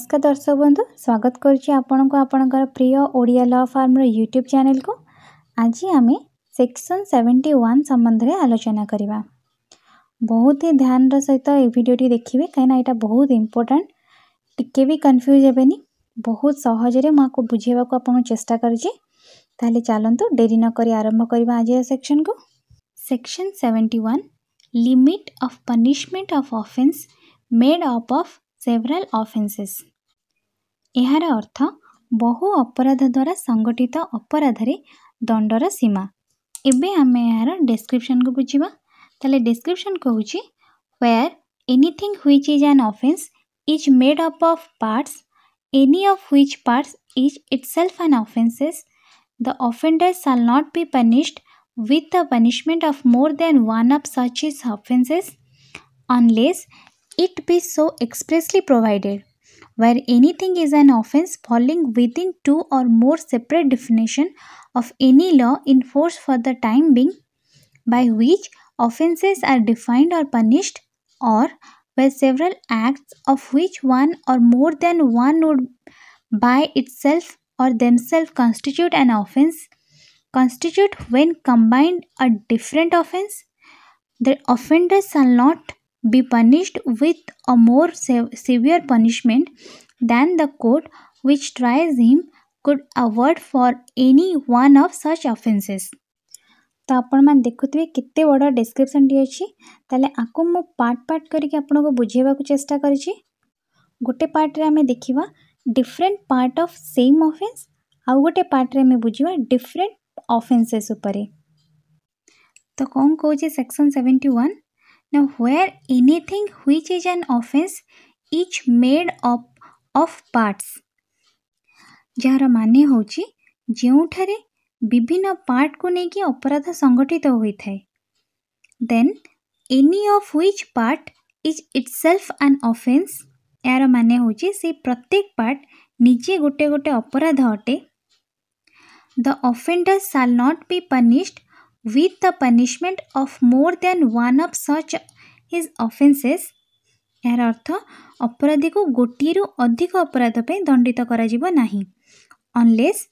नमस्कार दर्शक बंधु स्वागत कर प्रिय ओडिया ल फार्म्र यूट्यूब चेल को आज आम सेक्शन सेवेन्टी वन सम्बन्ध में आलोचना करवा बहुत ही ध्यान सहित ये भिडटी देखिए कहीं बहुत इम्पोर्टाट टे भी कन्फ्यूज हे बहुत सहजरे मुझे बुझेवा को आपको चेस्टा करूँ डेरी नक आरंभ करवा आज सेक्शन को section seventy one limit of punishment of offence made up of several offences यार अर्थ बहु अपराध द्वारा संगठित अपराधरे दंडर सीमा एवं आम यार डेस्क्रिपन को बुझा तो डेस्क्रिपन कहे where anything which is an offence is made up of parts any of which parts is itself an offences the offender shall not be punished with the punishment of more than one of such is offences unless it be so expressly provided where anything is an offense falling within two or more separate definition of any law in force for the time being by which offenses are defined or punished or where several acts of which one or more than one would by itself or themselves constitute an offense constitute when combined a different offense the offenders are not be punished with a more severe punishment than the court which tries him could award for any one of such offences तो आपण मैंने देखुवे केत बड़ T अच्छी तेल आपको मुझे part part करके आपन को बुझेवा चेस्टा कर पार्ट्रे आम देखा different part of same offence आउ गोटे पार्ट्रे आम बुझा डिफरेन्ट ऑफेंसेस तो कौन कौन section seventy one Now, where anything which is an offense is made up of parts. ଯାହାର ମାନେ ହେଉଛି ଯେଉଁଠାରେ ବିଭିନ୍ନ ପାର୍ଟକୁ ନେଇକି ଅପରାଧ ସଂଗଠିତ ହୋଇଥାଏ then any of which part is itself an offence ଏହାର ମାନେ ହେଉଛି ସେ ପ୍ରତ୍ୟେକ ପାର୍ଟ ନିଜେ ଗୋଟେ ଗୋଟେ ଅପରାଧ ଅଟେ the offender shall not be punished with the punishment of more than one of such his offences ଏହାର ଅର୍ଥ ଅପରାଧୀକୁ ଗୋଟିଏରୁ ଅଧିକ ଅପରାଧ ପାଇଁ ଦଣ୍ଡିତ କରାଯିବ ନାହିଁ ଅନଲେସ୍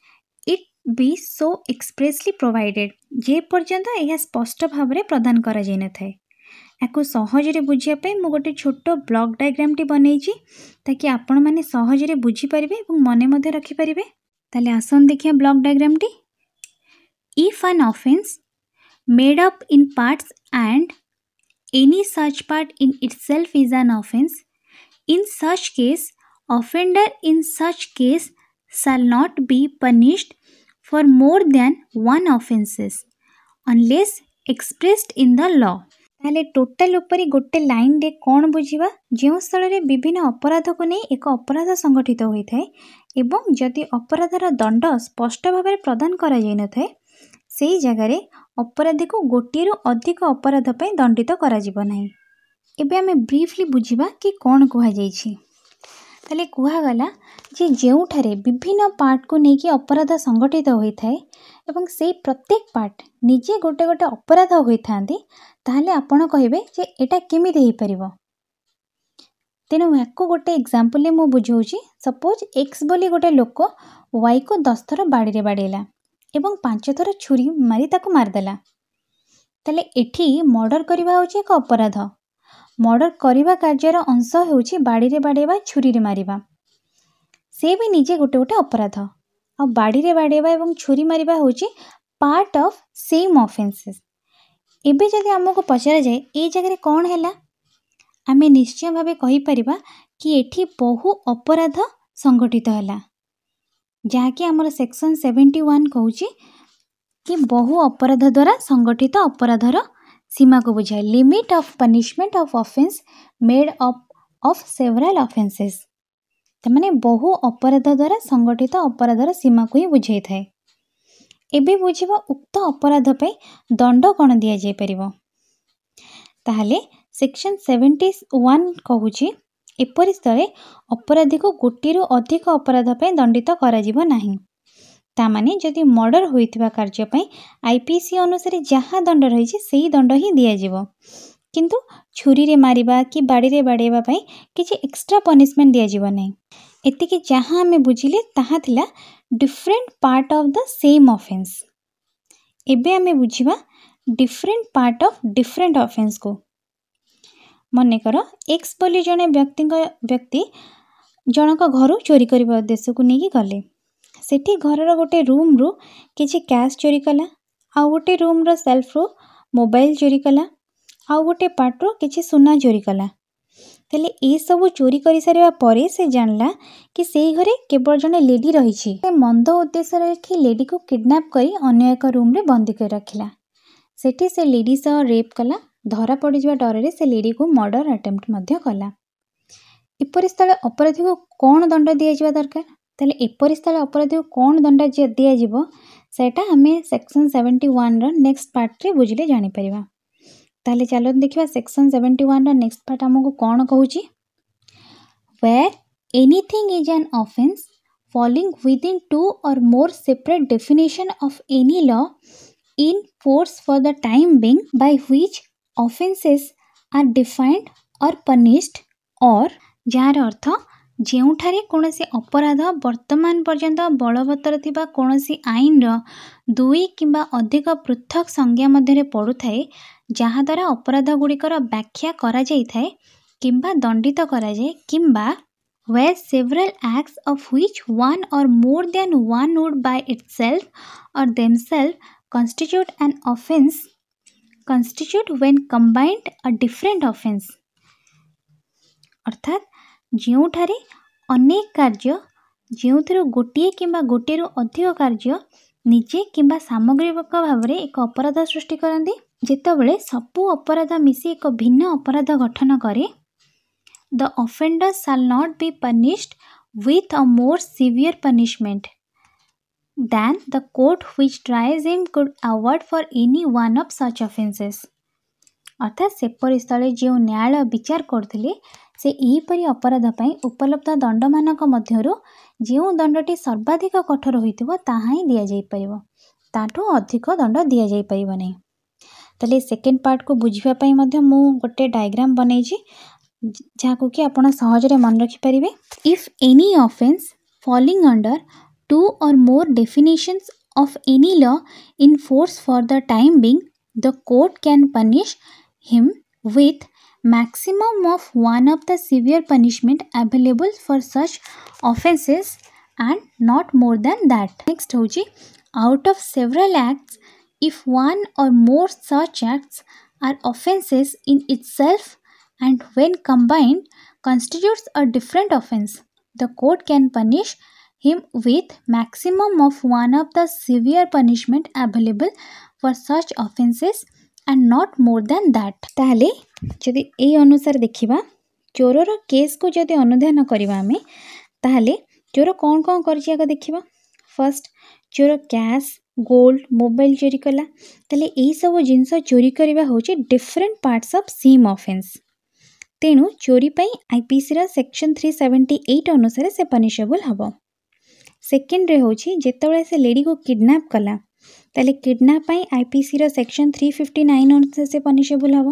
ଇଟ୍ ବି ସୋ ଏକ୍ସପ୍ରେସଲି ପ୍ରୋଭାଇଡ଼େଡ଼ ଯେ ପର୍ଯ୍ୟନ୍ତ ଏହା ସ୍ପଷ୍ଟ ଭାବରେ ପ୍ରଦାନ କରାଯାଇନଥାଏ ଏହାକୁ ସହଜରେ ବୁଝିବା ପାଇଁ ମୁଁ ଗୋଟେ ଛୋଟ ବ୍ଲକ୍ ଡାଇଗ୍ରାମଟି ବନେଇଛି ତାକି ଆପଣମାନେ ସହଜରେ ବୁଝିପାରିବେ ଏବଂ ମନେ ମଧ୍ୟ ରଖିପାରିବେ ତାହେଲେ ଆସନ୍ତୁ ଦେଖିବା ବ୍ଲକ୍ ଡାଇଗ୍ରାମଟି if an offence made up in parts and any such part in itself is an offense in such case offender in such case shall not be punished for more than one offenses unless expressed in the law তাহলে total ଉପରେ ଗୋଟେ ଲାଇନ୍ରେ କ'ଣ ବୁଝିବା ଯେଉଁ ସ୍ଥଳରେ ବିଭିନ୍ନ ଅପରାଧକୁ ନେଇ ଏକ ଅପରାଧ ସଂଗଠିତ ହୋଇଥାଏ ଏବଂ ଯଦି ଅପରାଧର ଦଣ୍ଡ ସ୍ପଷ୍ଟ ଭାବରେ ପ୍ରଦାନ କରାଯାଇନଥାଏ ସେହି ଜାଗାରେ ଅପରାଧୀକୁ ଗୋଟିଏରୁ ଅଧିକ ଅପରାଧ ପାଇଁ ଦଣ୍ଡିତ କରାଯିବ ନାହିଁ ଏବେ ଆମେ ବ୍ରିଫ୍ଲି ବୁଝିବା କି କ'ଣ କୁହାଯାଇଛି ତାହେଲେ କୁହାଗଲା ଯେ ଯେଉଁଠାରେ ବିଭିନ୍ନ ପାର୍ଟକୁ ନେଇକି ଅପରାଧ ସଂଗଠିତ ହୋଇଥାଏ ଏବଂ ସେଇ ପ୍ରତ୍ୟେକ ପାର୍ଟ ନିଜେ ଗୋଟେ ଗୋଟେ ଅପରାଧ ହୋଇଥାନ୍ତି ତାହେଲେ ଆପଣ କହିବେ ଯେ ଏଇଟା କେମିତି ହେଇପାରିବ ତେଣୁ ଏହାକୁ ଗୋଟେ ଏକ୍ଜାମ୍ପଲରେ ମୁଁ ବୁଝାଉଛି ସପୋଜ୍ ଏକ୍ସ ବୋଲି ଗୋଟେ ଲୋକ ୱାଇକୁ ଦଶଥର ବାଡ଼ିରେ ବାଡ଼େଇଲା ଏବଂ ପାଞ୍ଚ ଥର ଛୁରୀ ମାରି ତାକୁ ମାରିଦେଲା ତାହେଲେ ଏଠି ମର୍ଡ଼ର କରିବା ହେଉଛି ଏକ ଅପରାଧ ମର୍ଡ଼ର କରିବା କାର୍ଯ୍ୟର ଅଂଶ ହେଉଛି ବାଡ଼ିରେ ବାଡ଼େଇବା ଛୁରୀରେ ମାରିବା ସେ ବି ନିଜେ ଗୋଟେ ଗୋଟେ ଅପରାଧ ଆଉ ବାଡ଼ିରେ ବାଡ଼େଇବା ଏବଂ ଛୁରୀ ମାରିବା ହେଉଛି ପାର୍ଟ ଅଫ୍ ସେମ୍ ଅଫେନ୍ସେସ୍ ଏବେ ଯଦି ଆମକୁ ପଚରାଯାଏ ଏ ଜାଗାରେ କ'ଣ ହେଲା ଆମେ ନିଶ୍ଚୟ ଭାବେ କହିପାରିବା କି ଏଠି ବହୁ ଅପରାଧ ସଂଗଠିତ ହେଲା ଯାହାକି ଆମର ସେକ୍ସନ୍ ସେଭେଣ୍ଟି ୱାନ୍ କହୁଛି କି ବହୁ ଅପରାଧ ଦ୍ୱାରା ସଂଗଠିତ ଅପରାଧର ସୀମାକୁ ବୁଝାଏ limit of punishment of offence made up of several offences ତାମାନେ ବହୁ ଅପରାଧ ଦ୍ୱାରା ସଂଗଠିତ ଅପରାଧର ସୀମାକୁ ହିଁ ବୁଝାଇଥାଏ ଏବେ ବୁଝିବ ଉକ୍ତ ଅପରାଧ ପାଇଁ ଦଣ୍ଡ କ'ଣ ଦିଆଯାଇପାରିବ ତାହେଲେ ସେକ୍ସନ୍ ସେଭେଣ୍ଟି ୱାନ୍ କହୁଛି ଏପରି ସ୍ଥଳେ ଅପରାଧୀକୁ ଗୋଟିଏରୁ ଅଧିକ ଅପରାଧ ପାଇଁ ଦଣ୍ଡିତ କରାଯିବ ନାହିଁ ତାମାନେ ଯଦି ମର୍ଡ଼ର ହୋଇଥିବା କାର୍ଯ୍ୟ ପାଇଁ ଆଇପିସି ଅନୁସାରେ ଯାହା ଦଣ୍ଡ ରହିଛି ସେହି ଦଣ୍ଡ ହିଁ ଦିଆଯିବ କିନ୍ତୁ ଛୁରୀରେ ମାରିବା କି ବାଡ଼ିରେ ବାଡ଼େଇବା ପାଇଁ କିଛି ଏକ୍ସଟ୍ରା ପନିସମେଣ୍ଟ ଦିଆଯିବ ନାହିଁ ଏତିକି ଯାହା ଆମେ ବୁଝିଲେ ତାହା ଥିଲା different part of the same offence ଏବେ ଆମେ ବୁଝିବା ଡିଫରେଣ୍ଟ ପାର୍ଟ ଅଫ୍ ଡିଫରେଣ୍ଟ ଅଫେନ୍ସକୁ मनकर एक्स बोली जड़े व्यक्ति व्यक्ति जनक घर चोरी करने उदेश को लेकिन गले से घर गोटे रूम रु कि कैश चोरी कला आ गोटे रूम रेल्फ रु मोबाइल चोरी कला आ गोटे पार्ट रु कि सुना चोरी कला तेले ये सब चोरी कर सारापर से जान ला कि से घरे केवल जड़े लेडी रही मंद उद्देश्य रखी लेडी को किडनाप कर रूम्रे बंदी कर रखिला से लेडी सह रेप कला धरा पड़ा डर से लेडी को मर्डर आटेम्प्ट कला इपर स्थल अपराधी को कौन दंड दिजा दरकार तेल इपर स्थल अपराधी को कौन दंड दिजिव से आम सेक्शन सेवेन्टी वन रेक्सट पार्ट्रे बुझे जापर ताल चल देखा सेक्शन सेवेन्टी वन रेक्सट पार्ट आम को कौन कौच where anything is an offence falling within two or more separate definition of any law in force for the time being by which offences are defined or punished और जार अर्थ जोठारे कौन अपराध वर्तमान पर्यंत बलवत्तर या कौन सी आईन रुई कि अधिक पृथक संज्ञा मध्य पड़ू थाए जहाद्वारा अपराध गुड़िकर व्याख्या कराए कि दंडित कराए कि where several acts of which one or more than one would by itself or themselves constitute and offence constitute when combined a different offence ଅର୍ଥାତ୍ ଯେଉଁଠାରେ ଅନେକ କାର୍ଯ୍ୟ ଯେଉଁଥିରୁ ଗୋଟିଏ କିମ୍ବା ଗୋଟିଏରୁ ଅଧିକ କାର୍ଯ୍ୟ ନିଜେ କିମ୍ବା ସାମଗ୍ରିକ ଭାବରେ ଏକ ଅପରାଧ ସୃଷ୍ଟି କରନ୍ତି ଯେତେବେଳେ ସବୁ ଅପରାଧ ମିଶି ଏକ ଭିନ୍ନ ଅପରାଧ ଗଠନ କରେ ଦ offender shall not B ପନିଶ୍ଡ with a more severe punishment than the court हुई tries इम could award for any one of such offences अर्थात सेपरी परिस्थल जो न्यायालय विचार करते से यहीपरि अपराधपाई उपलब्ध दंड मानू जो दंडटी सर्वाधिक कठोर होता दि जापर ताठ अधिक दंड दि जापर नहीं सेकेंड पार्ट को बुझापी मु गोटे डायग्राम बन जहाँ कि आपजे मन रखिपारे if any offence falling under two or more definitions of any law in force for the time being, the court can punish him with maximum of one of the severe punishment available for such offences and not more than that. Next, Hoji, out of several acts, if one or more such acts are offences in itself and when combined constitutes a different offence, the court can punish him with maximum of one of the severe punishment available for such offences and not more than that ତାହେଲେ ଯଦି ଏଇ ଅନୁସାରେ ଦେଖିବା ଚୋରର କେସ୍କୁ ଯଦି ଅନୁଧ୍ୟାନ କରିବା ଆମେ ତାହେଲେ ଚୋର କ'ଣ କ'ଣ କରିଛି ଆଗ ଦେଖିବା ଫାର୍ଷ୍ଟ ଚୋର କ୍ୟାସ୍ ଗୋଲ୍ଡ ମୋବାଇଲ୍ ଚୋରି କଲା ତାହେଲେ ଏହିସବୁ ଜିନିଷ ଚୋରି କରିବା ହେଉଛି different parts of same offence ତେଣୁ ଚୋରି ପାଇଁ ଆଇପିସିର ସେକ୍ସନ୍ ଥ୍ରୀ ସେଭେଣ୍ଟି ଏଇଟ୍ ଅନୁସାରେ ସେ ପନିସେବୁଲ୍ ହେବ सेकेंड रे हूँ जितेबाला से लेडी को किडनाप कला तेल kidnap IPC section three fifty nine अनुसार से पनिशेबुल हम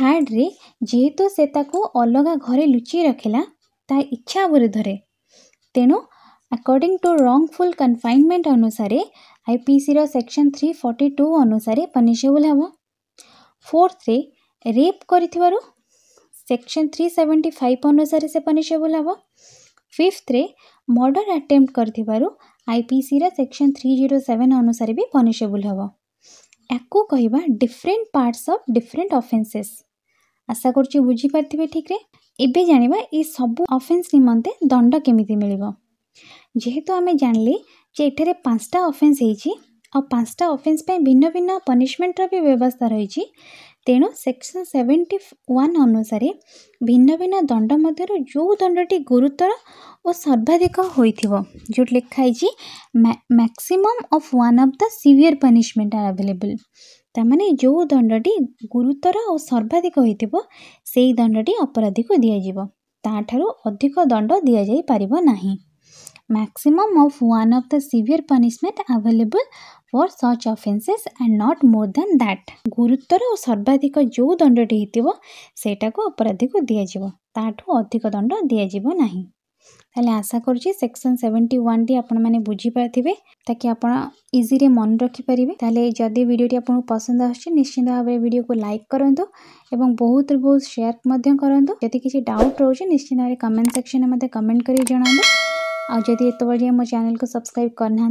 थार्ड रे जीतु से अलग घरे लुचि रखिला इच्छा विरुद्ध तेणु अकॉर्डिंग टू रंगफुल कनफाइनमेंट अनुसार IPC section three forty two अनुसार पनिशेबुल हम फोर्थ रे rape section three seventy five अनुसार से पनिशेबुल हम ଫିଫ୍ଥରେ ମର୍ଡ଼ର ଆଟେମ୍ପ୍ଟ କରିଥିବାରୁ ଆଇପିସିର ସେକ୍ସନ୍ ଥ୍ରୀ ଜିରୋ ସେଭେନ୍ ଅନୁସାରେ ବି ପନିସେବୁଲ୍ ହେବ ୟାକୁ କହିବା different parts of different offences ଆଶା କରୁଛି ବୁଝିପାରିଥିବେ ଠିକ୍ରେ ଏବେ ଜାଣିବା ଏ ସବୁ ଅଫେନ୍ସ ନିମନ୍ତେ ଦଣ୍ଡ କେମିତି ମିଳିବ ଯେହେତୁ ଆମେ ଜାଣିଲେ ଯେ ଏଠାରେ ପାଞ୍ଚଟା ଅଫେନ୍ସ ହେଇଛି ଆଉ ପାଞ୍ଚଟା ଅଫେନ୍ସ ପାଇଁ ଭିନ୍ନ ଭିନ୍ନ ପନିଶମେଣ୍ଟର ବି ବ୍ୟବସ୍ଥା ରହିଛି ତେଣୁ ସେକ୍ସନ୍ ସେଭେଣ୍ଟି ୱାନ୍ ଅନୁସାରେ ଭିନ୍ନ ଭିନ୍ନ ଦଣ୍ଡ ମଧ୍ୟରୁ ଯେଉଁ ଦଣ୍ଡଟି ଗୁରୁତର ଓ ସର୍ବାଧିକ ହୋଇଥିବ ଯେଉଁଠି ଲେଖା ହେଇଛି maximum of one of the severe punishment are available ତା'ମାନେ ଯେଉଁ ଦଣ୍ଡଟି ଗୁରୁତର ଓ ସର୍ବାଧିକ ହୋଇଥିବ ସେହି ଦଣ୍ଡଟି ଅପରାଧୀକୁ ଦିଆଯିବ ତା'ଠାରୁ ଅଧିକ ଦଣ୍ଡ ଦିଆଯାଇପାରିବ ନାହିଁ maximum of one of the severe punishment available for such offences and not more than that. ଗୁରୁତର ଓ ସର୍ବାଧିକ ଯେଉଁ ଦଣ୍ଡଟି ହେଇଥିବ ସେଇଟାକୁ ଅପରାଧୀକୁ ଦିଆଯିବ ତାଠୁ ଅଧିକ ଦଣ୍ଡ ଦିଆଯିବ ନାହିଁ ତାହେଲେ ଆଶା କରୁଛି ସେକ୍ସନ୍ ସେଭେଣ୍ଟି ୱାନ୍ଟି ଆପଣମାନେ ବୁଝିପାରିଥିବେ ତାକି ଆପଣ ଇଜିରେ ମନେ ରଖିପାରିବେ ତାହେଲେ ଯଦି ଭିଡ଼ିଓଟି ଆପଣଙ୍କୁ ପସନ୍ଦ ଆସୁଛି ନିଶ୍ଚିନ୍ତ ଭାବରେ ଭିଡ଼ିଓକୁ ଲାଇକ୍ କରନ୍ତୁ ଏବଂ ବହୁତରୁ ବହୁତ ସେୟାର ମଧ୍ୟ କରନ୍ତୁ ଯଦି କିଛି ଡାଉଟ୍ ରହୁଛି ନିଶ୍ଚିନ୍ତ ଭାବରେ କମେଣ୍ଟ ସେକ୍ସନ୍ରେ ମୋତେ କମେଣ୍ଟ କରି ଜଣାନ୍ତୁ आदि ये मो चेल को सब्सक्राइब करना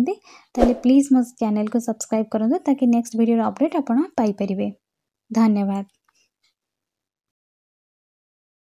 तेल प्लीज मो चेल को सब्सक्राइब करूँ ताकि नेक्स्ट भिडर अपडेट आपर धन्यवाद